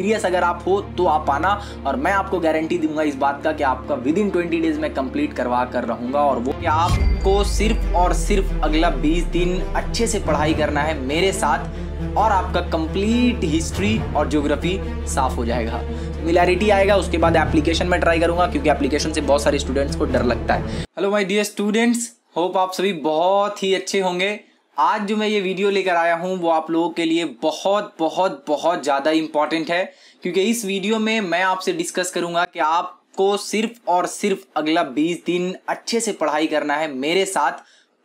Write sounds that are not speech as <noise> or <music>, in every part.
serious अगर आप हो तो आप आना और मैं आपको गारंटी दूंगा इस बात का कि आपका विद इन ट्वेंटी डेज में कंप्लीट करवा कर रहूंगा और वो कि आपको सिर्फ और सिर्फ अगला बीस दिन अच्छे से पढ़ाई करना है मेरे साथ और आपका कंप्लीट हिस्ट्री और ज्योग्राफी साफ हो जाएगा मिलैरिटी आएगा उसके बाद एप्लीकेशन में ट्राई करूंगा क्योंकि एप्लीकेशन से बहुत सारे स्टूडेंट्स को डर लगता है hello my dear students hope आप सभी बहुत ही अच्छे होंगे आज जो मैं ये वीडियो लेकर आया हूँ वो आप लोगों के लिए बहुत बहुत बहुत ज़्यादा इम्पॉर्टेंट है क्योंकि इस वीडियो में मैं आपसे डिस्कस करूँगा कि आपको सिर्फ और सिर्फ अगला बीस दिन अच्छे से पढ़ाई करना है मेरे साथ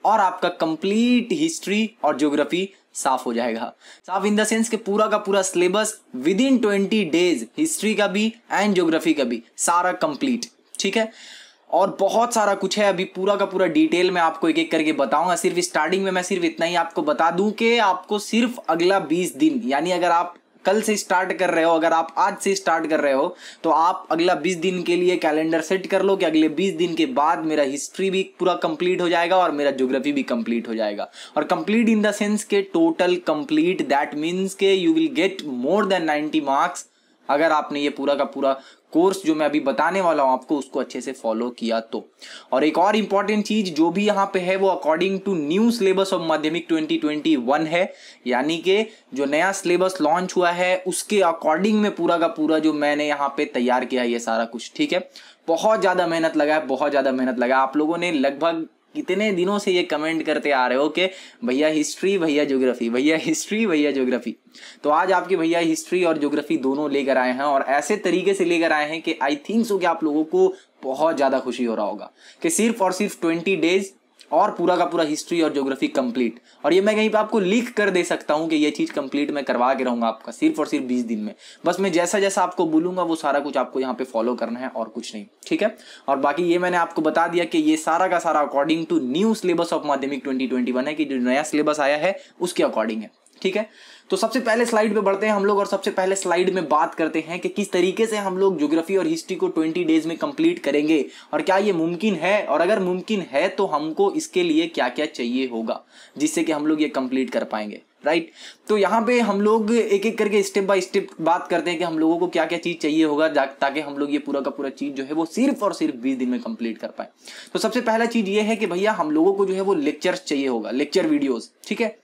और आपका कंप्लीट हिस्ट्री और ज्योग्राफी साफ हो जाएगा साफ इन द सेंस के पूरा का पूरा syllabus within twenty days history का भी एंड ज्योग्राफी का भी सारा कंप्लीट ठीक है और बहुत सारा कुछ है अभी पूरा का पूरा डिटेल में आपको एक एक करके बताऊंगा सिर्फ स्टार्टिंग में मैं सिर्फ इतना ही आपको बता दूं कि आपको सिर्फ अगला 20 दिन यानी अगर आप कल से स्टार्ट कर रहे हो अगर आप आज से स्टार्ट कर रहे हो तो आप अगला 20 दिन के लिए कैलेंडर सेट कर लो कि अगले 20 दिन के बाद मेरा हिस्ट्री भी पूरा कंप्लीट हो जाएगा और मेरा ज्योग्राफी भी कंप्लीट हो जाएगा और कंप्लीट इन द सेंस के टोटल कंप्लीट दैट मीन्स के you will get more than 90 marks अगर आपने ये पूरा का पूरा कोर्स जो मैं अभी बताने वाला हूँ आपको उसको अच्छे से फॉलो किया तो और एक और इम्पॉर्टेंट चीज जो भी यहाँ पे है वो according to new syllabus of Madhyamik 2021 है यानी कि जो नया सिलेबस लॉन्च हुआ है उसके अकॉर्डिंग में पूरा का पूरा जो मैंने यहाँ पे तैयार किया है ये सारा कुछ ठीक है बहुत ज़्यादा मेहनत लगा है बहुत ज़्यादा मेहनत लगा आप लोगों ने लगभग कितने दिनों से ये कमेंट करते आ रहे हो कि भैया हिस्ट्री भैया ज्योग्राफी भैया हिस्ट्री भैया ज्योग्राफी तो आज आपके भैया हिस्ट्री और ज्योग्राफी दोनों लेकर आए हैं और ऐसे तरीके से लेकर आए हैं कि आई थिंक सो कि आप लोगों को बहुत ज़्यादा खुशी हो रहा होगा कि सिर्फ और सिर्फ ट्वेंटी डेज और पूरा का पूरा हिस्ट्री और ज्योग्राफी कंप्लीट और ये मैं कहीं पर आपको लिख कर दे सकता हूँ कि ये चीज़ कंप्लीट मैं करवा के रहूँगा आपका सिर्फ और सिर्फ बीस दिन में बस मैं जैसा जैसा आपको बोलूँगा वो सारा कुछ आपको यहाँ पे फॉलो करना है और कुछ नहीं ठीक है और बाकी ये मैंने आपको बता दिया कि ये सारा का सारा according to new syllabus of Madhyamik twenty है कि जो नया सिलेबस आया है उसके अकॉर्डिंग है ठीक है तो सबसे पहले स्लाइड पे बढ़ते हैं हम लोग और सबसे पहले स्लाइड में बात करते हैं कि किस तरीके से हम लोग ज्योग्राफी और हिस्ट्री को ट्वेंटी डेज में कंप्लीट करेंगे और क्या ये मुमकिन है और अगर मुमकिन है तो हमको इसके लिए क्या क्या चाहिए होगा जिससे कि हम लोग ये कंप्लीट कर पाएंगे राइट तो यहाँ पे हम लोग एक एक करके स्टेप बाय स्टेप बात करते हैं कि हम लोगों को क्या क्या चीज़ चाहिए होगा ताकि हम लोग ये पूरा का पूरा चीज़ जो है वो सिर्फ और सिर्फ बीस दिन में कंप्लीट कर पाए तो सबसे पहला चीज़ ये है कि भैया हम लोगों को जो है वो लेक्चर्स चाहिए होगा लेक्चर वीडियोज़ ठीक है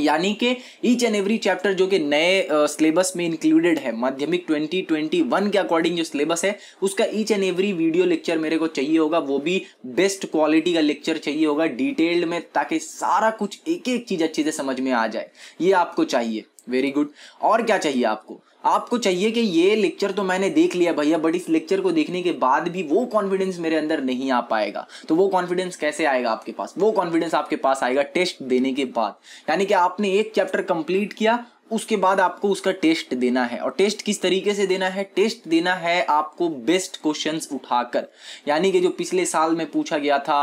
यानी कि ईच एंड एवरी चैप्टर जो कि नए सिलेबस में इंक्लूडेड है माध्यमिक 2021 के अकॉर्डिंग जो सिलेबस है उसका each and every video lecture मेरे को चाहिए होगा वो भी बेस्ट क्वालिटी का लेक्चर चाहिए होगा डिटेल्ड में ताकि सारा कुछ एक एक चीज़ अच्छे से समझ में आ जाए ये आपको चाहिए वेरी गुड और क्या चाहिए आपको आपको चाहिए कि ये लेक्चर तो मैंने देख लिया भैया बट इस लेक्चर को देखने के बाद भी वो कॉन्फिडेंस मेरे अंदर नहीं आ पाएगा तो वो कॉन्फिडेंस कैसे आएगा आपके पास वो कॉन्फिडेंस आपके पास आएगा टेस्ट देने के बाद यानी कि आपने एक चैप्टर कंप्लीट किया उसके बाद आपको उसका टेस्ट देना है और टेस्ट किस तरीके से देना है टेस्ट देना है आपको बेस्ट क्वेश्चंस उठाकर यानी कि जो पिछले साल में पूछा गया था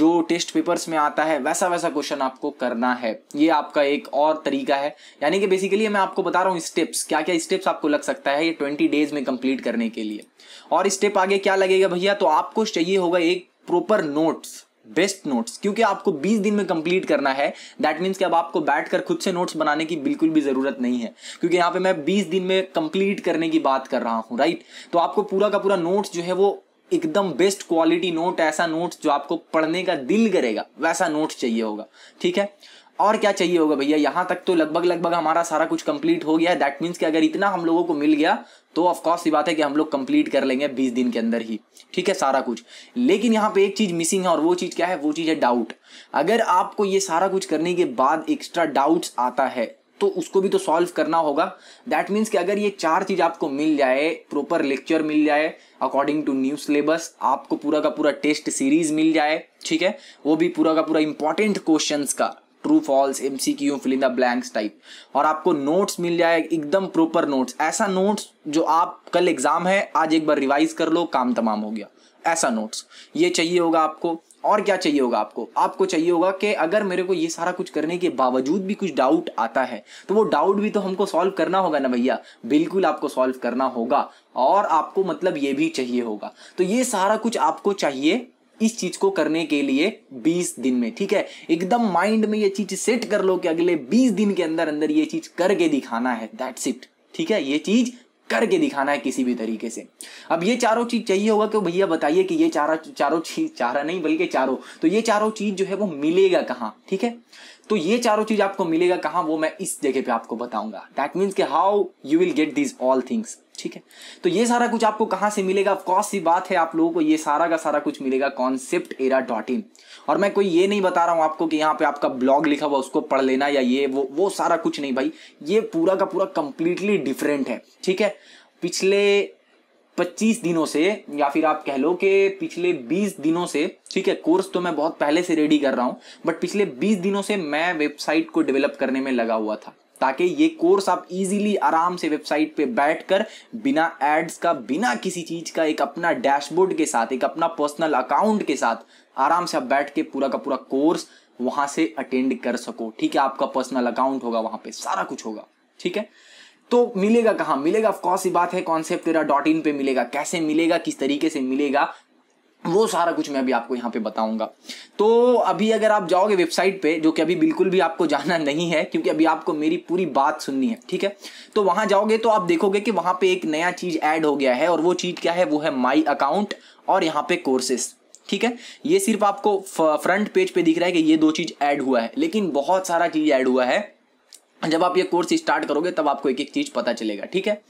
जो टेस्ट पेपर्स में आता है वैसा वैसा क्वेश्चन आपको करना है ये आपका एक और तरीका है यानी कि बेसिकली मैं आपको बता रहा हूँ स्टेप्स क्या क्या स्टेप्स आपको लग सकता है ये ट्वेंटी डेज में कंप्लीट करने के लिए और स्टेप आगे क्या लगेगा भैया तो आपको चाहिए होगा एक प्रॉपर नोट्स बेस्ट नोट्स क्योंकि आपको 20 दिन में कंप्लीट करना है दैट मीन्स कि अब आपको बैठ कर खुद से नोट्स बनाने की बिल्कुल भी ज़रूरत नहीं है क्योंकि यहाँ पे मैं 20 दिन में कंप्लीट करने की बात कर रहा हूँ राइट तो आपको पूरा का पूरा नोट्स जो है वो एकदम बेस्ट क्वालिटी नोट ऐसा नोट्स जो आपको पढ़ने का दिल करेगा वैसा नोट चाहिए होगा ठीक है और क्या चाहिए होगा भैया यहाँ तक तो लगभग लगभग हमारा सारा कुछ कंप्लीट हो गया है दैट मीन्स कि अगर इतना हम लोगों को मिल गया तो ऑफकोर्स ये बात है कि हम लोग कंप्लीट कर लेंगे बीस दिन के अंदर ही ठीक है सारा कुछ लेकिन यहाँ पे एक चीज़ मिसिंग है और वो चीज़ क्या है वो चीज़ है डाउट अगर आपको ये सारा कुछ करने के बाद एक्स्ट्रा डाउट्स आता है तो उसको भी तो सॉल्व करना होगा दैट मीन्स कि अगर ये चार चीज़ आपको मिल जाए प्रॉपर लेक्चर मिल जाए अकॉर्डिंग टू न्यू सिलेबस आपको पूरा का पूरा टेस्ट सीरीज मिल जाए ठीक है वो भी पूरा का पूरा इंपॉर्टेंट क्वेश्चंस का true false M C Q filling the blanks type और आपको नोट्स मिल जाए एकदम प्रॉपर नोट्स ऐसा नोट्स जो आप कल एग्ज़ाम है आज एक बार रिवाइज कर लो काम तमाम हो गया ऐसा नोट्स ये चाहिए होगा आपको और क्या चाहिए होगा आपको आपको चाहिए होगा कि अगर मेरे को ये सारा कुछ करने के बावजूद भी कुछ डाउट आता है तो वो डाउट भी तो हमको सॉल्व करना होगा ना भैया बिल्कुल आपको सॉल्व करना होगा और आपको मतलब ये भी चाहिए होगा तो ये सारा कुछ आपको चाहिए इस चीज को करने के लिए 20 दिन में ठीक है एकदम माइंड में ये चीज सेट कर लो कि अगले 20 दिन के अंदर अंदर ये चीज करके दिखाना है दैट्स इट ठीक है ये चीज करके दिखाना है किसी भी तरीके से अब ये चारों चीज़ चाहिए होगा कि भैया बताइए कि ये चारा चारों चीज चारा नहीं बल्कि चारों तो ये चारों चीज़ जो है वो मिलेगा कहाँ ठीक है तो ये चारों चीज़ आपको मिलेगा कहाँ वो मैं इस जगह पे आपको बताऊंगा दैट मीन्स के how you will get these all things ठीक है तो ये सारा कुछ आपको कहाँ से मिलेगा ऑफकोर्स सी बात है आप लोगों को ये सारा का सारा कुछ मिलेगा कॉन्सेप्ट एरा डॉट इन और मैं कोई ये नहीं बता रहा हूँ आपको कि यहाँ पे आपका ब्लॉग लिखा हुआ उसको पढ़ लेना या ये वो वो सारा कुछ नहीं भाई ये पूरा का पूरा कंप्लीटली डिफरेंट है ठीक है पिछले 25 दिनों से या फिर आप कह लो कि पिछले 20 दिनों से ठीक है कोर्स तो मैं बहुत पहले से रेडी कर रहा हूँ बट पिछले 20 दिनों से मैं वेबसाइट को डेवलप करने में लगा हुआ था ताकि ये कोर्स आप इजीली आराम से वेबसाइट पे बैठकर बिना एड्स का बिना किसी चीज़ का एक अपना डैशबोर्ड के साथ एक अपना पर्सनल अकाउंट के साथ आराम से आप बैठ के पूरा का पूरा कोर्स वहाँ से अटेंड कर सको ठीक है आपका पर्सनल अकाउंट होगा वहाँ पे सारा कुछ होगा ठीक है तो मिलेगा कहाँ मिलेगा ऑफकोर्स ये बात है कॉन्सेप्ट तेरा डॉट इन पे मिलेगा कैसे मिलेगा किस तरीके से मिलेगा वो सारा कुछ मैं अभी आपको यहाँ पे बताऊंगा तो अभी अगर आप जाओगे वेबसाइट पे जो कि अभी बिल्कुल भी आपको जाना <laughs> नहीं है क्योंकि अभी आपको मेरी पूरी बात सुननी है ठीक है तो वहां जाओगे तो आप देखोगे कि वहां पे एक नया चीज़ ऐड हो गया है और वो चीज़ क्या है वो है माई अकाउंट और यहाँ पे कोर्सेस ठीक है ये सिर्फ आपको फ्रंट पेज पे दिख रहा है कि ये दो चीज़ ऐड हुआ है लेकिन बहुत सारा चीज़ ऐड हुआ है जब आप ये कोर्स स्टार्ट करोगे तब आपको एक एक चीज़ पता चलेगा ठीक है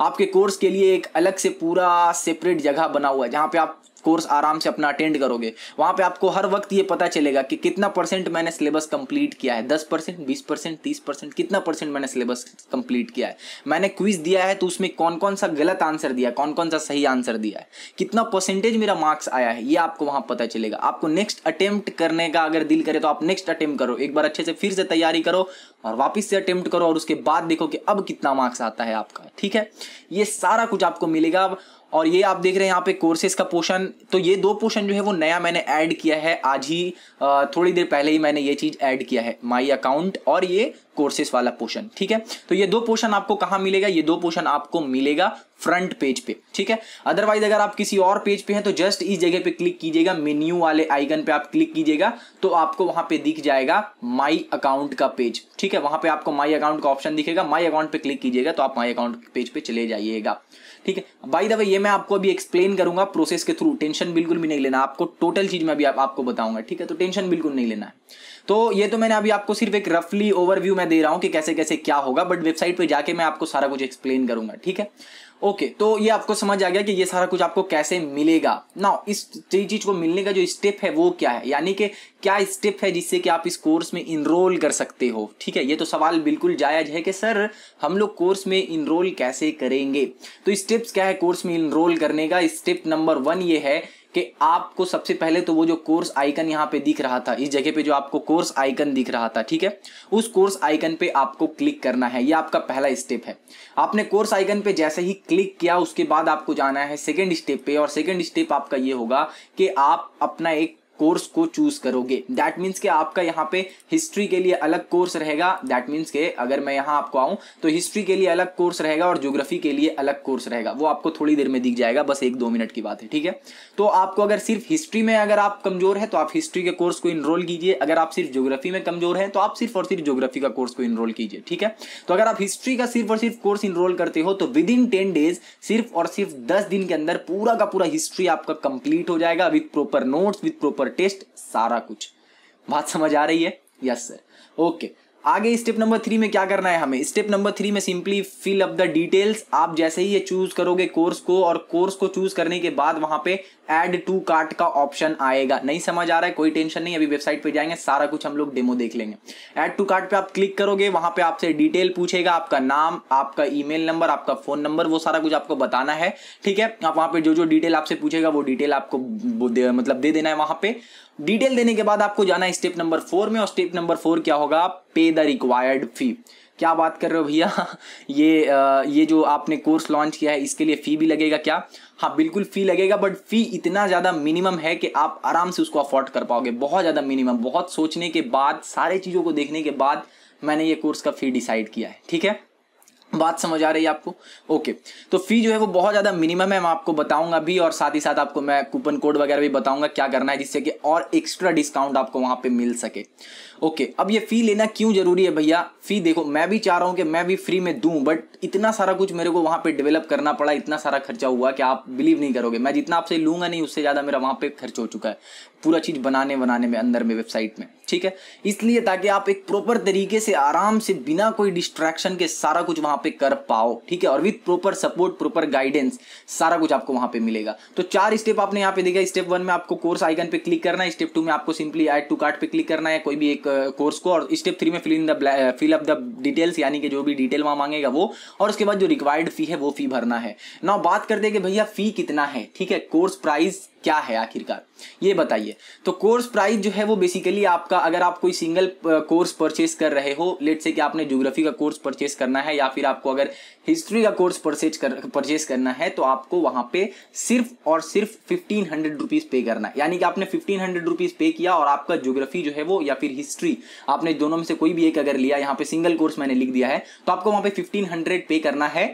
आपके कोर्स के लिए एक अलग से पूरा सेपरेट जगह बना हुआ है जहाँ पे आप कोर्स आराम से अपना अटेंड करोगे वहां पे आपको हर वक्त ये पता चलेगा कि कितना परसेंट मैंने सिलेबस कंप्लीट किया है दस परसेंट बीस परसेंट तीस परसेंट कितना परसेंट मैंने सिलेबस कंप्लीट किया है मैंने क्विज दिया है तो उसमें कौन कौन सा गलत आंसर दिया कौन कौन सा सही आंसर दिया है कितना परसेंटेज मेरा मार्क्स आया है ये आपको वहां पता चलेगा आपको नेक्स्ट अटेम्प्ट करने का अगर दिल करे तो आप नेक्स्ट अटेम्प्ट करो एक बार अच्छे से फिर से तैयारी करो और वापस से अटेम्प्ट करो और उसके बाद देखो कि अब कितना मार्क्स आता है आपका ठीक है ये सारा कुछ आपको मिलेगा और ये आप देख रहे हैं यहाँ पे कोर्सेज का पोर्शन तो ये दो पोर्शन जो है वो नया मैंने ऐड किया है आज ही थोड़ी देर पहले ही मैंने ये चीज़ ऐड किया है माई अकाउंट और ये कोर्सेस वाला पोर्शन ठीक है तो ये दो पोर्शन आपको कहाँ मिलेगा ये दो पोर्शन आपको मिलेगा फ्रंट पेज पे ठीक है अदरवाइज अगर आप किसी और पेज पे हैं तो जस्ट इस जगह पे क्लिक कीजिएगा मेन्यू वाले आइकन पे आप क्लिक कीजिएगा तो आपको वहां पे दिख जाएगा माई अकाउंट का पेज ठीक है वहां पे आपको माई अकाउंट का ऑप्शन दिखेगा माई अकाउंट पे क्लिक कीजिएगा तो आप माई अकाउंट पेज पे चले जाइएगा ठीक है बाई द वे ये मैं आपको अभी एक्सप्लेन करूंगा प्रोसेस के थ्रू टेंशन बिल्कुल भी नहीं लेना आपको टोटल चीज में अभी आप, आपको बताऊंगा ठीक है तो टेंशन बिल्कुल नहीं लेना है तो ये तो मैंने अभी आपको सिर्फ एक रफली ओवरव्यू मैं दे रहा हूँ कि कैसे कैसे क्या होगा बट वेबसाइट पर जाके मैं आपको सारा कुछ एक्सप्लेन करूंगा ठीक है ओके तो ये आपको समझ आ गया कि ये सारा कुछ आपको कैसे मिलेगा ना इस चीज को मिलने का जो स्टेप है वो क्या है यानी कि क्या स्टेप है जिससे कि आप इस कोर्स में इनरोल कर सकते हो ठीक है ये तो सवाल बिल्कुल जायज है कि सर हम लोग कोर्स में इनरोल कैसे करेंगे तो स्टेप्स क्या है कोर्स में इनरोल करने का स्टेप नंबर वन ये है कि आपको सबसे पहले तो वो जो कोर्स आइकन यहाँ पे दिख रहा था इस जगह पे जो आपको कोर्स आइकन दिख रहा था ठीक है उस कोर्स आइकन पे आपको क्लिक करना है ये आपका पहला स्टेप है आपने कोर्स आइकन पे जैसे ही क्लिक किया उसके बाद आपको जाना है सेकेंड स्टेप पे और सेकेंड स्टेप आपका ये होगा कि आप अपना एक कोर्स को चूज करोगे दैट मीन्स के आपका यहाँ पे हिस्ट्री के लिए अलग कोर्स रहेगा दैट मीन्स के अगर मैं यहाँ आपको आऊँ तो हिस्ट्री के लिए अलग कोर्स रहेगा और ज्योग्राफी के लिए अलग कोर्स रहेगा वो आपको थोड़ी देर में दिख जाएगा बस एक दो मिनट की बात है ठीक है तो आपको अगर सिर्फ हिस्ट्री में अगर आप कमजोर है तो आप हिस्ट्री के कोर्स को इनरोल कीजिए अगर आप सिर्फ ज्योग्राफी में कमजोर है तो आप सिर्फ और सिर्फ ज्योग्राफी का कोर्स को इनरोल कीजिए ठीक है तो अगर आप हिस्ट्री का सिर्फ और सिर्फ कोर्स इनरोल करते हो तो विद इन टेन डेज सिर्फ और सिर्फ दस दिन के अंदर पूरा का पूरा हिस्ट्री आपका कंप्लीट हो जाएगा with proper notes with proper और टेस्ट सारा कुछ बात समझ आ रही है यस सर ओके आगे स्टेप नंबर थ्री में क्या करना है हमें स्टेप नंबर थ्री में simply fill up the details आप जैसे ही ये चूज करोगे कोर्स को और कोर्स को चूज करने के बाद वहां पे एड टू कार्ट का ऑप्शन आएगा नहीं समझ आ रहा है कोई टेंशन नहीं अभी वेबसाइट पे जाएंगे सारा कुछ हम लोग डेमो देख लेंगे एड टू कार्ट पे आप क्लिक करोगे वहां पे आपसे डिटेल पूछेगा आपका नाम आपका ईमेल नंबर आपका फोन नंबर वो सारा कुछ आपको बताना है ठीक है आप वहां पे जो जो डिटेल आपसे पूछेगा वो डिटेल आपको दे, मतलब दे देना है वहां पे डिटेल देने के बाद आपको जाना है स्टेप नंबर फोर में और स्टेप नंबर फोर क्या होगा पे द रिक्वायर्ड फी क्या बात कर रहे हो भैया <laughs> ये ये जो आपने कोर्स लॉन्च किया है इसके लिए फ़ी भी लगेगा क्या हाँ बिल्कुल फ़ी लगेगा बट फ़ी इतना ज़्यादा मिनिमम है कि आप आराम से उसको अफोर्ड कर पाओगे बहुत ज़्यादा मिनिमम बहुत सोचने के बाद सारे चीज़ों को देखने के बाद मैंने ये कोर्स का फ़ी डिसाइड किया है ठीक है बात समझ आ रही है आपको ओके तो फी जो है वो बहुत ज़्यादा मिनिमम है मैं आपको बताऊंगा भी और साथ ही साथ आपको मैं कूपन कोड वगैरह भी बताऊंगा क्या करना है जिससे कि और एक्स्ट्रा डिस्काउंट आपको वहाँ पे मिल सके ओके अब ये फ़ी लेना क्यों ज़रूरी है भैया फ़ी देखो मैं भी चाह रहा हूँ कि मैं भी फ्री में दूँ बट इतना सारा कुछ मेरे को वहाँ पे डेवलप करना पड़ा इतना सारा खर्चा हुआ कि आप बिलीव नहीं करोगे मैं जितना आपसे लूंगा नहीं उससे ज़्यादा मेरा वहाँ पे खर्च हो चुका है पूरा चीज़ बनाने बनाने में अंदर में वेबसाइट में ठीक है इसलिए ताकि आप एक प्रॉपर तरीके से आराम से बिना कोई डिस्ट्रैक्शन के सारा कुछ वहाँ पे कर पाओ ठीक है और with proper support proper guidance सारा कुछ आपको वहाँ पे मिलेगा तो चार स्टेप आपने यहाँ पे देखा स्टेप वन में आपको कोर्स आइकन पे क्लिक करना है स्टेप टू में आपको सिंपली एड टू कार्ट पे क्लिक करना है कोई भी एक कोर्स को और स्टेप थ्री में fill in the fill up the details यानी कि जो भी डिटेल वहाँ मांगेगा वो और उसके बाद जो रिक्वायर्ड फ़ी है वो फ़ी भरना है ना बात करते हैं कि भैया फ़ी कितना है ठीक है कोर्स प्राइस क्या है आखिरकार ये बताइए तो कोर्स प्राइस जो है वो बेसिकली आपका अगर आप कोई सिंगल कोर्स परचेस कर रहे हो लेट से कि आपने ज्योग्राफी का कोर्स परचेस करना है या फिर आपको अगर हिस्ट्री का कोर्स परचेज कर परचेस करना है तो आपको वहाँ पे सिर्फ और सिर्फ फिफ्टीन हंड्रेड रुपीज़ पे करना है यानी कि आपने फिफ्टीन हंड्रेड रुपीज़ पे किया और आपका ज्योग्राफी जो है वो या फिर हिस्ट्री आपने दोनों में से कोई भी एक अगर लिया यहाँ पे सिंगल कोर्स मैंने लिख दिया है तो आपको वहाँ पे फिफ्टीन हंड्रेड पे करना है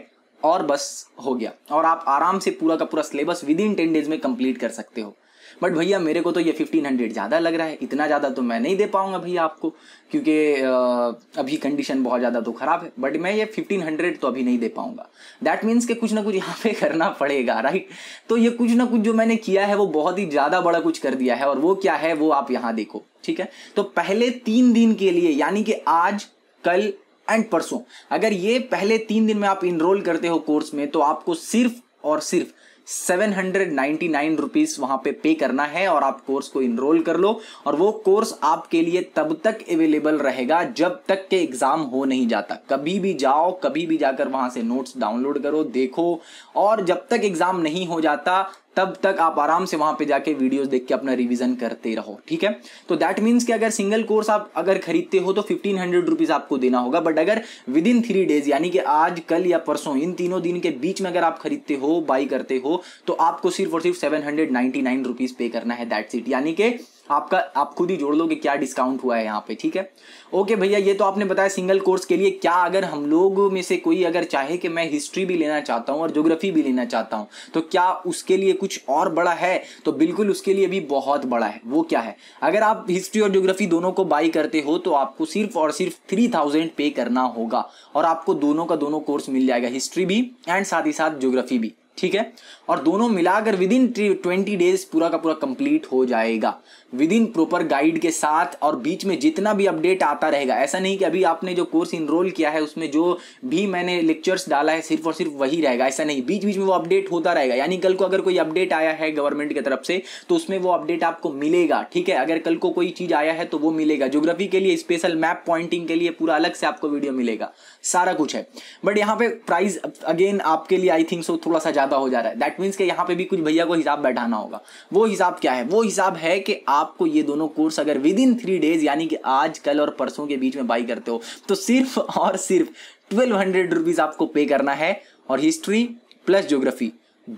और बस हो गया और आप आराम से पूरा का पूरा syllabus within ten days में कंप्लीट कर सकते हो बट भैया मेरे को तो ये फिफ्टीन हंड्रेड ज़्यादा लग रहा है इतना ज़्यादा तो मैं नहीं दे पाऊँगा भैया आपको क्योंकि अभी कंडीशन बहुत ज़्यादा तो ख़राब है बट मैं ये फिफ्टीन हंड्रेड तो अभी नहीं दे पाऊँगा दैट मीन्स कि कुछ ना कुछ यहाँ पे <laughs> करना पड़ेगा राइट तो ये कुछ ना कुछ जो मैंने किया है वो बहुत ही ज़्यादा बड़ा कुछ कर दिया है और वो क्या है वो आप यहाँ देखो ठीक है तो पहले तीन दिन के लिए यानी कि आज कल एंड परसों अगर ये पहले तीन दिन में आप इनरोल करते हो कोर्स में तो आपको सिर्फ और सिर्फ seven hundred ninety nine rupees वहाँ पे पे करना है और आप कोर्स को इनरोल कर लो और वो कोर्स आपके लिए तब तक अवेलेबल रहेगा जब तक के एग्ज़ाम हो नहीं जाता कभी भी जाओ कभी भी जाकर वहाँ से नोट्स डाउनलोड करो देखो और जब तक एग्ज़ाम नहीं हो जाता तब तक आप आराम से वहां पे जाके वीडियोस देख के अपना रिवीजन करते रहो ठीक है तो दैट मीन्स कि अगर सिंगल कोर्स आप अगर खरीदते हो तो फिफ्टीन हंड्रेड रुपीज आपको देना होगा बट अगर विद इन थ्री डेज यानी कि आज कल या परसों इन तीनों दिन के बीच में अगर आप खरीदते हो बाई करते हो तो आपको सिर्फ और सिर्फ seven hundred ninety nine rupees pay करना है दैट सीट यानी कि आपका आप खुद ही जोड़ लो कि क्या डिस्काउंट हुआ है यहाँ पे ठीक है ओके भैया ये तो आपने बताया सिंगल कोर्स के लिए क्या अगर हम लोगों में से कोई अगर चाहे कि मैं हिस्ट्री भी लेना चाहता हूँ और जोग्राफी भी लेना चाहता हूँ तो क्या उसके लिए कुछ और बड़ा है तो बिल्कुल उसके लिए भी बहुत बड़ा है वो क्या है अगर आप हिस्ट्री और ज्योग्राफी दोनों को बाई करते हो तो आपको सिर्फ और सिर्फ थ्री थाउजेंड पे करना होगा और आपको दोनों का दोनों कोर्स मिल जाएगा हिस्ट्री भी एंड साथ ही साथ ज्योग्राफी भी ठीक है और दोनों मिलाकर विद इन ट्वेंटी डेज पूरा का पूरा कंप्लीट हो जाएगा विद इन प्रॉपर गाइड के साथ और बीच में जितना भी अपडेट आता रहेगा ऐसा नहीं कि अभी आपने जो कोर्स इनरोल किया है उसमें जो भी मैंने लेक्चर्स डाला है सिर्फ और सिर्फ वही रहेगा ऐसा नहीं बीच बीच में वो अपडेट होता रहेगा यानी कल को अगर कोई अपडेट आया है गवर्नमेंट की तरफ से तो उसमें वो अपडेट आपको मिलेगा ठीक है अगर कल को कोई चीज़ आया है तो वो मिलेगा जोग्राफी के लिए स्पेशल मैप पॉइंटिंग के लिए पूरा अलग से आपको वीडियो मिलेगा सारा कुछ है बट यहाँ पे प्राइस अगेन आपके लिए आई थिंक सो थोड़ा सा ज़्यादा हो जा रहा है दैट मीन्स कि यहाँ पे भी कुछ भैया को हिसाब बैठाना होगा वो हिसाब क्या है वो हिसाब है कि आपको ये दोनों कोर्स अगर विद इन थ्री डेज यानी कि आज कल और परसों के बीच में बाई करते हो तो सिर्फ और सिर्फ ट्वेल्व हंड्रेड रुपीज़ आपको पे करना है और हिस्ट्री प्लस ज्योग्राफी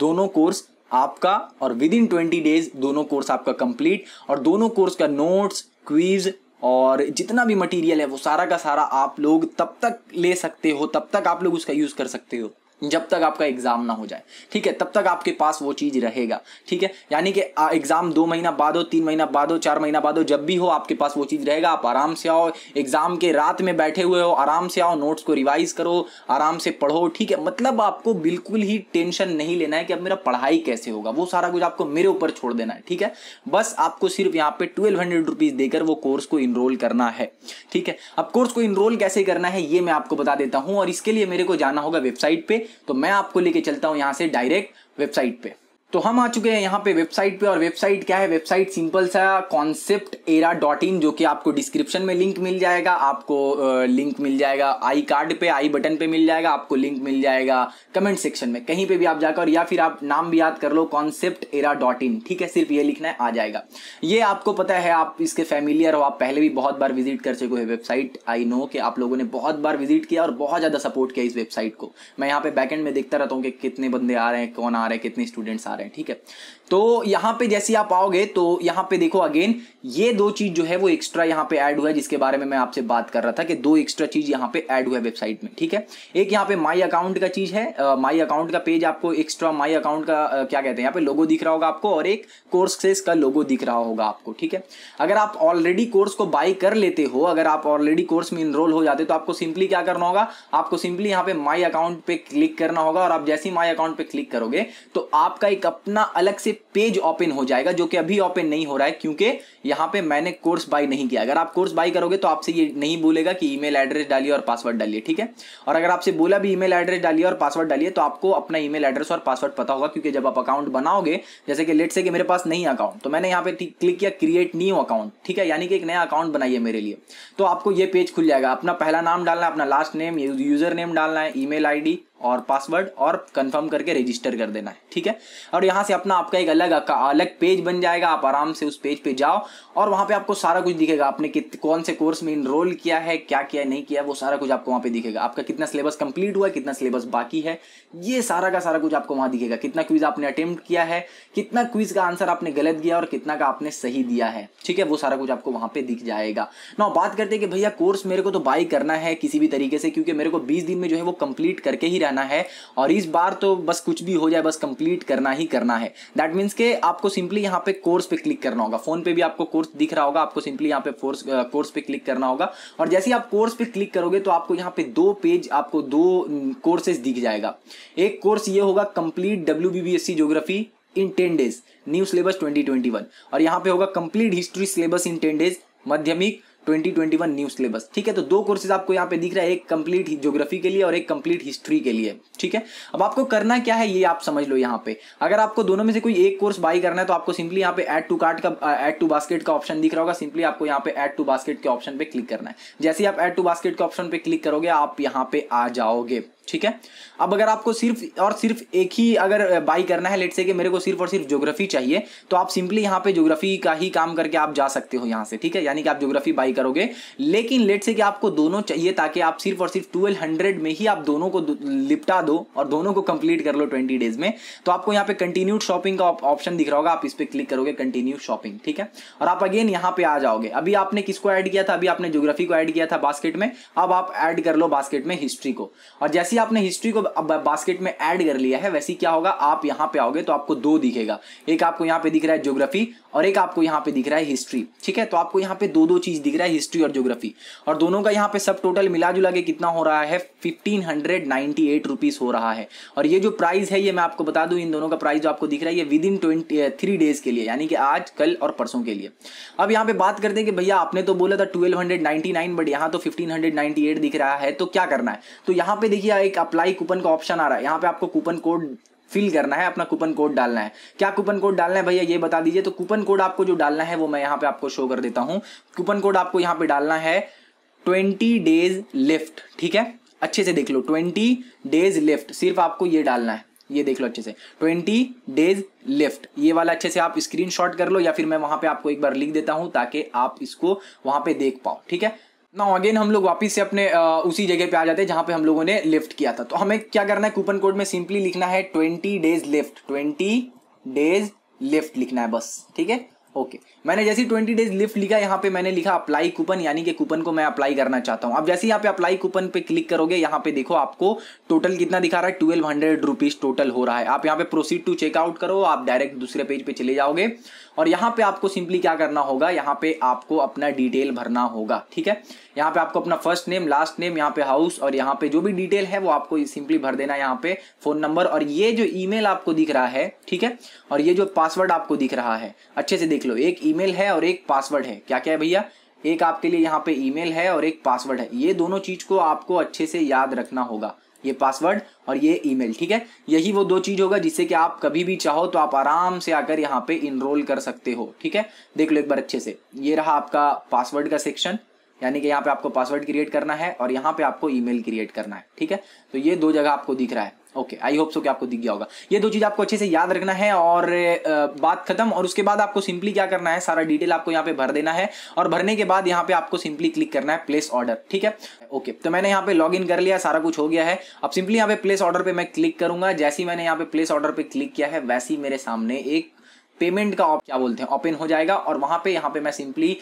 दोनों कोर्स आपका और विद इन ट्वेंटी डेज दोनों कोर्स आपका कंप्लीट और दोनों कोर्स का नोट्स क्वीज और जितना भी मटेरियल है वो सारा का सारा आप लोग तब तक ले सकते हो तब तक आप लोग उसका यूज़ कर सकते हो जब तक आपका एग्ज़ाम ना हो जाए ठीक है तब तक आपके पास वो चीज़ रहेगा ठीक है यानी कि एग्ज़ाम दो महीना बाद हो तीन महीना बाद हो चार महीना बाद हो जब भी हो आपके पास वो चीज़ रहेगा आप आराम से आओ एग्ज़ाम के रात में बैठे हुए हो आराम से आओ नोट्स को रिवाइज करो आराम से पढ़ो ठीक है मतलब आपको बिल्कुल ही टेंशन नहीं लेना है कि अब मेरा पढ़ाई कैसे होगा वो सारा कुछ आपको मेरे ऊपर छोड़ देना है ठीक है बस आपको सिर्फ यहाँ पे ट्वेल्व हंड्रेड रुपीज़ देकर वो कोर्स को इनरोल करना है ठीक है अब कोर्स को इनरोल कैसे करना है ये मैं आपको बता देता हूँ और इसके लिए मेरे को जाना होगा वेबसाइट पर तो मैं आपको लेके चलता हूँ यहाँ से डायरेक्ट वेबसाइट पे तो हम आ चुके हैं यहाँ पे वेबसाइट पे और वेबसाइट क्या है वेबसाइट सिंपल सा कॉन्सेप्ट एरा डॉट इन जो कि आपको डिस्क्रिप्शन में लिंक मिल जाएगा आपको लिंक मिल जाएगा आई कार्ड पे आई बटन पे मिल जाएगा आपको लिंक मिल जाएगा कमेंट सेक्शन में कहीं पे भी आप जाकर या फिर आप नाम भी याद कर लो कॉन्सेप्ट एरा डॉट इन ठीक है सिर्फ ये लिखना है आ जाएगा ये आपको पता है आप इसके फैमिलियर हो आप पहले भी बहुत बार विजिट कर चुके हैं वेबसाइट आई नो कि आप लोगों ने बहुत बार विजिट किया और बहुत ज़्यादा सपोर्ट किया इस वेबसाइट को मैं यहाँ पे बैकेंड में देखता रहता हूँ कि कितने बंदे आ रहे हैं कौन आ रहे हैं कितने स्टूडेंट्स आ रहे हैं ठीक है तो यहाँ पे जैसे आप आओगे तो यहाँ पे देखो अगेन ये दो चीज जो है वो एक्स्ट्रा यहाँ पे ऐड हुआ है जिसके बारे में मैं आपसे बात कर रहा था कि दो एक्स्ट्रा चीज यहाँ पे ऐड हुआ है वेबसाइट में ठीक है एक यहाँ पे माई अकाउंट का चीज है माई अकाउंट का पेज आपको एक्स्ट्रा माई अकाउंट का आ, क्या कहते हैं यहाँ पे लोगो दिख रहा होगा आपको और एक कोर्स का लोगो दिख रहा होगा आपको ठीक है अगर आप ऑलरेडी कोर्स को बाय कर लेते हो अगर आप ऑलरेडी कोर्स में इनरोल हो जाते तो आपको सिंपली क्या करना होगा आपको सिंपली यहाँ पे माई अकाउंट पे क्लिक करना होगा और आप जैसे ही माई अकाउंट पे क्लिक करोगे तो आपका एक अपना अलग से पेज ओपन हो जाएगा जो कि अभी ओपन नहीं हो रहा है क्योंकि यहाँ पे मैंने कोर्स बाई नहीं किया अगर आप कोर्स बाई करोगे तो आपसे ये नहीं बोलेगा कि ईमेल एड्रेस डालिए और पासवर्ड डालिए ठीक है और अगर आपसे बोला भी ईमेल एड्रेस डालिए और पासवर्ड डालिए तो आपको अपना ईमेल एड्रेस और पासवर्ड पता होगा क्योंकि जब आप अकाउंट बनाओगे जैसे कि लेट से कि मेरे पास नहीं अकाउंट तो मैंने यहाँ पे क्लिक किया क्रिएट न्यू अकाउंट ठीक है यानी कि एक नया अकाउंट बनाइए मेरे लिए तो आपको ये पेज खुल जाएगा अपना पहला नाम डालना है अपना लास्ट नेम यूजर नेम डालना है ई मेल और पासवर्ड और कंफर्म करके रजिस्टर कर देना है ठीक है और यहाँ से अपना आपका एक अलग अलग पेज बन जाएगा आप आराम से उस पेज पे जाओ और वहां पे आपको सारा कुछ दिखेगा आपने कित कौन से कोर्स में इनरोल किया है क्या किया नहीं किया वो सारा कुछ आपको वहां पे दिखेगा आपका कितना सिलेबस कंप्लीट हुआ है कितना सिलेबस बाकी है ये सारा का सारा कुछ आपको वहां दिखेगा कितना क्विज आपने अटेम्प्ट किया है कितना क्विज का आंसर आपने गलत दिया और कितना का आपने सही दिया है ठीक है वो सारा कुछ आपको वहां पर दिख जाएगा ना बात करते हैं कि भैया कोर्स मेरे को तो बाई करना है किसी भी तरीके से क्योंकि मेरे को बीस दिन में जो है वो कंप्लीट करके ही रहना है और इस बार तो बस कुछ भी हो जाए बस कंप्लीट करना ही करना है दैट मीन्स के आपको सिंपली यहाँ पे कोर्स पे क्लिक करना होगा फोन पे भी आपको कोर्स दिख रहा होगा आपको सिंपली यहाँ पे फोर्स कोर्स पे क्लिक करना होगा और जैसे आप कोर्स पे क्लिक करोगे तो आपको यहाँ पे दो पेज आपको दो कोर्सेज दिख जाएगा एक कोर्स ये होगा complete W B in ten days new syllabus twenty और यहाँ पे होगा complete history syllabus in ten days Madhyamik 2021 new syllabus ठीक है तो दो कोर्सेज आपको यहाँ पे दिख रहा है एक कंप्लीट ज्योग्राफी के लिए और एक कंप्लीट हिस्ट्री के लिए ठीक है अब आपको करना क्या है ये आप समझ लो यहाँ पे अगर आपको दोनों में से कोई एक कोर्स बाई करना है तो आपको सिंपली यहाँ पे एड टू कार्ड का एड टू बास्केट का ऑप्शन दिख रहा होगा सिंपली आपको यहाँ पे एड टू बास्केट के ऑप्शन पे क्लिक करना है जैसे ही आप एड टू बास्केट के ऑप्शन पे क्लिक करोगे आप यहाँ पे आ जाओगे ठीक है अब अगर आपको सिर्फ और सिर्फ एक ही अगर बाई करना है लेट से कि मेरे को सिर्फ और सिर्फ ज्योग्राफी चाहिए तो आप सिंपली यहाँ पे ज्योग्राफी का ही काम करके आप जा सकते हो यहाँ से ठीक है यानी कि आप ज्योग्राफी बाई करोगे लेकिन लेट से कि आपको दोनों चाहिए ताकि आप सिर्फ और सिर्फ ट्वेल्व हंड्रेड में ही आप दोनों को लिपटा दो और दोनों को कंप्लीट कर लो ट्वेंटी डेज में तो आपको यहाँ पे कंटिन्यू शॉपिंग का ऑप्शन दिख रहा होगा आप इस पर क्लिक करोगे कंटिन्यू शॉपिंग ठीक है और आप अगेन यहाँ पे आ जाओगे अभी आपने किसको ऐड किया था अभी आपने ज्योग्राफी को ऐड किया था बास्केट में अब आप ऐड कर लो बास्केट में हिस्ट्री को और जैसे ही आपने हिस्ट्री को बास्केट में ऐड कर लिया है वैसे ही क्या होगा आप यहाँ पे आओगे तो आपको दो दिखेगा एक आपको यहाँ पे दिख रहा है ज्योग्राफी और एक आपको यहाँ पे दिख रहा है हिस्ट्री ठीक है तो आपको यहाँ पे दो दो चीज दिख रहा है हिस्ट्री और ज्योग्राफी और दोनों का यहाँ पे सब टोटल मिला जुला के कितना हो रहा है fifteen hundred ninety eight rupees हो रहा है और ये जो प्राइस है ये मैं आपको बता दू इन दोनों का प्राइस जो आपको दिख रहा है ये within twenty three days के लिए यानी कि आज कल और परसों के लिए अब यहाँ पे बात करते हैं कि भैया आपने तो बोला था twelve hundred ninety nine but यहाँ तो फिफ्टीन हंड्रेड नाइन्टी एट दिख रहा है तो क्या करना है तो यहाँ पे देखिए एक अप्लाई कूपन का ऑप्शन आ रहा है यहाँ पे आपको कूपन कोड फिल करना है अपना कूपन कोड डालना है क्या कूपन कोड डालना है भैया ये बता दीजिए तो कूपन कोड आपको जो डालना है वो मैं यहाँ पे आपको शो कर देता हूँ कूपन कोड आपको यहाँ पे डालना है ट्वेंटी डेज लेफ्ट ठीक है अच्छे से देख लो ट्वेंटी डेज लेफ्ट सिर्फ आपको ये डालना है ये देख लो अच्छे से ट्वेंटी डेज लेफ्ट ये वाला अच्छे से आप स्क्रीनशॉट कर लो या फिर मैं वहां पे आपको एक बार लिख देता हूं ताकि आप इसको वहां पे देख पाओ ठीक है ना अगेन हम लोग वापस से अपने आ, उसी जगह पे आ जाते हैं जहाँ पे हम लोगों ने लिफ्ट किया था तो हमें क्या करना है कूपन कोड में सिंपली लिखना है twenty days left twenty days left लिखना है बस ठीक है ओके मैंने जैसे ट्वेंटी डेज लेफ्ट लिखा यहाँ पे मैंने लिखा अप्लाई कूपन यानी कि कूपन को मैं अप्लाई करना चाहता हूँ अब जैसे यहाँ पे अप्लाई कूपन पे क्लिक करोगे यहाँ पे देखो आपको टोटल कितना दिखा रहा है ट्वेल्व हंड्रेड रुपीज टोटल हो रहा है आप यहाँ पे प्रोसीड टू चेकआउट करो आप डायरेक्ट दूसरे पेज पे चले जाओगे और यहाँ पे आपको सिंपली क्या करना होगा यहाँ पे आपको अपना डिटेल भरना होगा ठीक है यहाँ पे आपको अपना फर्स्ट नेम लास्ट नेम यहाँ पे हाउस और यहाँ पे जो भी डिटेल है वो आपको सिंपली भर देना यहाँ पे फोन नंबर और ये जो ईमेल आपको दिख रहा है ठीक है और ये जो पासवर्ड आपको दिख रहा है अच्छे से देख लो एक ई है और एक पासवर्ड है क्या क्या है भैया एक आपके लिए यहाँ पे ईमेल है और एक पासवर्ड है ये दोनों चीज को आपको अच्छे से याद रखना होगा ये पासवर्ड और ये ईमेल ठीक है यही वो दो चीज़ होगा जिससे कि आप कभी भी चाहो तो आप आराम से आकर यहाँ पे इनरोल कर सकते हो ठीक है देख लो एक बार अच्छे से ये रहा आपका पासवर्ड का सेक्शन यानी कि यहाँ पे आपको पासवर्ड क्रिएट करना है और यहाँ पे आपको ईमेल क्रिएट करना है ठीक है तो ये दो जगह आपको दिख रहा है ओके आई होप सो कि आपको दिख गया होगा ये दो चीज़ आपको अच्छे से याद रखना है और बात खत्म और उसके बाद आपको सिंपली क्या करना है सारा डिटेल आपको यहाँ पे भर देना है और भरने के बाद यहाँ पे आपको सिंपली क्लिक करना है प्लेस ऑर्डर ठीक है ओके तो मैंने यहाँ पे लॉग इन कर लिया सारा कुछ हो गया है अब सिंपली यहाँ पे प्लेस ऑर्डर पे मैं क्लिक करूंगा जैसे ही मैंने यहाँ पे प्लेस ऑर्डर पे क्लिक किया है वैसे ही मेरे सामने एक पेमेंट का क्या बोलते हैं ओपन हो जाएगा और वहां पे यहाँ पे मैं सिंपली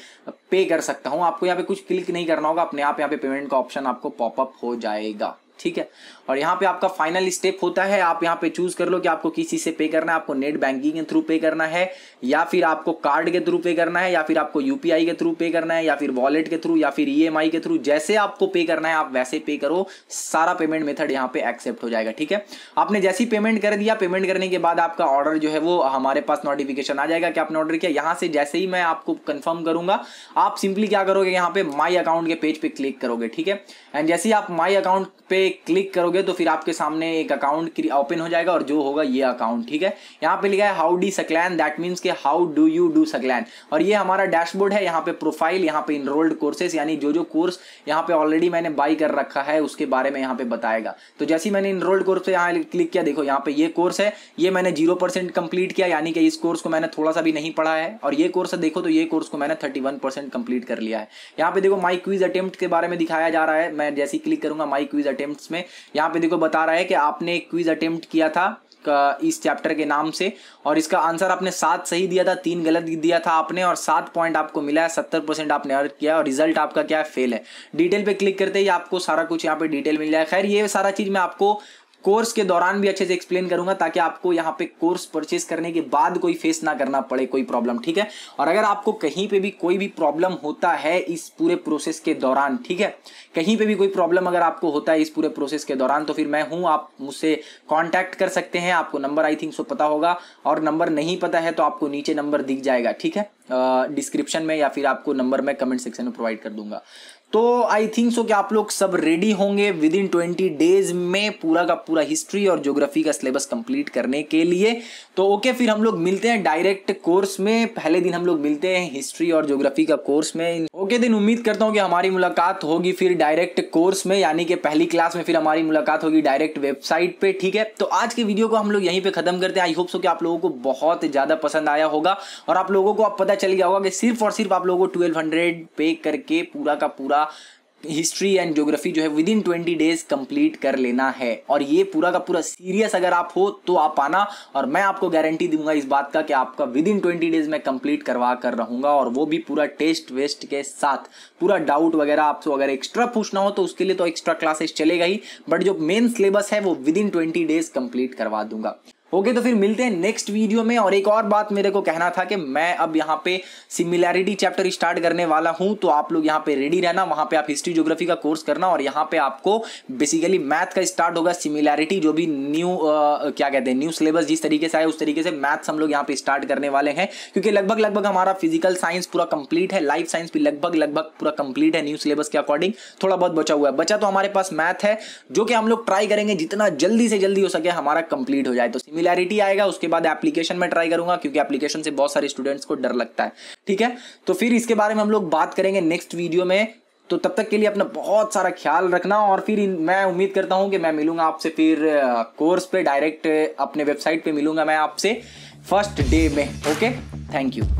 पे कर सकता हूँ आपको यहाँ पे कुछ क्लिक नहीं करना होगा अपने आप यहाँ पे पेमेंट का ऑप्शन आपको पॉपअप हो जाएगा ठीक है और यहाँ पे आपका फाइनल स्टेप होता है आप यहाँ पे चूज कर लो कि आपको किसी से पे करना है आपको नेट बैंकिंग के थ्रू पे करना है या फिर आपको कार्ड के थ्रू पे करना है या फिर आपको यूपीआई के थ्रू पे करना है या फिर वॉलेट के थ्रू या फिर ई e के थ्रू जैसे आपको पे करना है आप वैसे पे करो सारा पेमेंट मेथड यहाँ पे एक्सेप्ट हो जाएगा ठीक है आपने जैसी पेमेंट कर दिया पेमेंट करने के बाद आपका ऑर्डर जो है वो हमारे पास नोटिफिकेशन आ जाएगा कि आपने ऑर्डर किया यहाँ से जैसे ही मैं आपको कन्फर्म करूंगा आप सिंपली क्या करोगे यहाँ पे माई अकाउंट के पेज पे क्लिक करोगे ठीक है एंड जैसे ही आप माई अकाउंट पे क्लिक करोगे तो फिर आपके सामने एक अकाउंट ओपन हो जाएगा और जो होगा ये अकाउंट ठीक है यहाँ पे लिखा है हाउ डी सकलैन दैट मीन्स के हाउ डू यू डू सकलैन और ये हमारा डैशबोर्ड है यहाँ पे प्रोफाइल यहाँ पे इनरोल्ड कोर्सेज यानी जो जो कोर्स यहाँ पे ऑलरेडी मैंने बाई कर रखा है उसके बारे में यहाँ पे बताएगा तो जैसे मैंने इनरोल्ड कोर्स यहाँ क्लिक किया देखो यहाँ पे ये कोर्स है ये मैंने जीरो परसेंट कंप्लीट किया यानी कि इस कोर्स को मैंने थोड़ा सा भी नहीं पढ़ा है और ये कोर्स देखो तो ये कोर्स को मैंने थर्टी वन परसेंट कंप्लीट कर लिया है यहाँ पे देखो माई क्विज अटेम्प्ट के बारे में दिखाया जा रहा है मैं जैसे क्लिक करूंगा माई क्विज अटेम्प्ट अटेम्प्ट में यहाँ पे देखो बता रहा है कि आपने एक क्विज अटेम्प्ट किया था इस चैप्टर के नाम से और इसका आंसर आपने सात सही दिया था तीन गलत दिया था आपने और सात पॉइंट आपको मिला है सत्तर परसेंट आपने अर्थ किया और रिजल्ट आपका क्या है फेल है डिटेल पे क्लिक करते ही आपको सारा कुछ यहाँ पे डिटेल मिल जाए खैर ये सारा चीज़ मैं आपको कोर्स के दौरान भी अच्छे से एक्सप्लेन करूंगा ताकि आपको यहाँ पे कोर्स परचेज करने के बाद कोई फेस ना करना पड़े कोई प्रॉब्लम ठीक है और अगर आपको कहीं पे भी कोई भी प्रॉब्लम होता है इस पूरे प्रोसेस के दौरान ठीक है कहीं पे भी कोई प्रॉब्लम अगर आपको होता है इस पूरे प्रोसेस के दौरान तो फिर मैं हूँ आप मुझसे कॉन्टैक्ट कर सकते हैं आपको नंबर आई थिंक सो पता होगा और नंबर नहीं पता है तो आपको नीचे नंबर दिख जाएगा ठीक है डिस्क्रिप्शन में या फिर आपको नंबर मैं कमेंट सेक्शन में प्रोवाइड कर दूंगा तो आई थिंक सो कि आप लोग सब रेडी होंगे विद इन ट्वेंटी डेज में पूरा का पूरा हिस्ट्री और ज्योग्राफी का सिलेबस कंप्लीट करने के लिए तो ओके फिर हम लोग मिलते हैं डायरेक्ट कोर्स में पहले दिन हम लोग मिलते हैं हिस्ट्री और ज्योग्राफी का कोर्स में ओके दिन उम्मीद करता हूँ कि हमारी मुलाकात होगी फिर डायरेक्ट कोर्स में यानी कि पहली क्लास में फिर हमारी मुलाकात होगी डायरेक्ट वेबसाइट पे ठीक है तो आज के वीडियो को हम लोग यहीं पे खत्म करते हैं आई होप सो कि आप लोगों को बहुत ज़्यादा पसंद आया होगा और आप लोगों को अब पता चल गया होगा कि सिर्फ और सिर्फ आप लोगों को ट्वेल्व पे करके पूरा का पूरा हिस्ट्री एंड ज्योग्राफी जो है within twenty days complete कर लेना है और ये पूरा का पूरा सीरियस अगर आप हो तो आप आना और मैं आपको गारंटी दूंगा इस बात का कि आपका विद इन ट्वेंटी डेज मैं कंप्लीट करवा कर रहूंगा और वो भी पूरा टेस्ट वेस्ट के साथ पूरा डाउट वगैरह आपको अगर एक्स्ट्रा पूछना हो तो उसके लिए तो एक्स्ट्रा क्लासेस चलेगा ही बट जो मेन सिलेबस है वो within twenty days complete करवा दूंगा ओके तो फिर मिलते हैं नेक्स्ट वीडियो में और एक और बात मेरे को कहना था कि मैं अब यहाँ पे सिमिलैरिटी चैप्टर स्टार्ट करने वाला हूँ तो आप लोग यहाँ पे रेडी रहना वहाँ पे आप हिस्ट्री ज्योग्राफी का कोर्स करना और यहाँ पे आपको बेसिकली मैथ का स्टार्ट होगा सिमिलैरिटी जो भी न्यू क्या कहते हैं न्यू सिलेबस जिस तरीके से आए उस तरीके से मैथ्स हम लोग यहाँ पे स्टार्ट करने वाले हैं क्योंकि लगभग लगभग हमारा फिजिकल साइंस पूरा कंप्लीट है लाइफ साइंस भी लगभग लगभग पूरा कंप्लीट है न्यू सिलेबस के अकॉर्डिंग थोड़ा बहुत बचा हुआ है बचा तो हमारे पास मैथ है जो कि हम लोग ट्राई करेंगे जितना जल्दी से जल्दी हो सके हमारा कंप्लीट हो जाए तो सिमिल फेमिलैरिटी आएगा उसके बाद एप्लीकेशन में ट्राई करूंगा क्योंकि एप्लीकेशन से बहुत सारे स्टूडेंट्स को डर लगता है ठीक है तो फिर इसके बारे में हम लोग बात करेंगे नेक्स्ट वीडियो में तो तब तक के लिए अपना बहुत सारा ख्याल रखना और फिर मैं उम्मीद करता हूँ कि मैं मिलूंगा आपसे फिर कोर्स पे डायरेक्ट अपने वेबसाइट पे मिलूंगा मैं आपसे फर्स्ट डे में ओके थैंक यू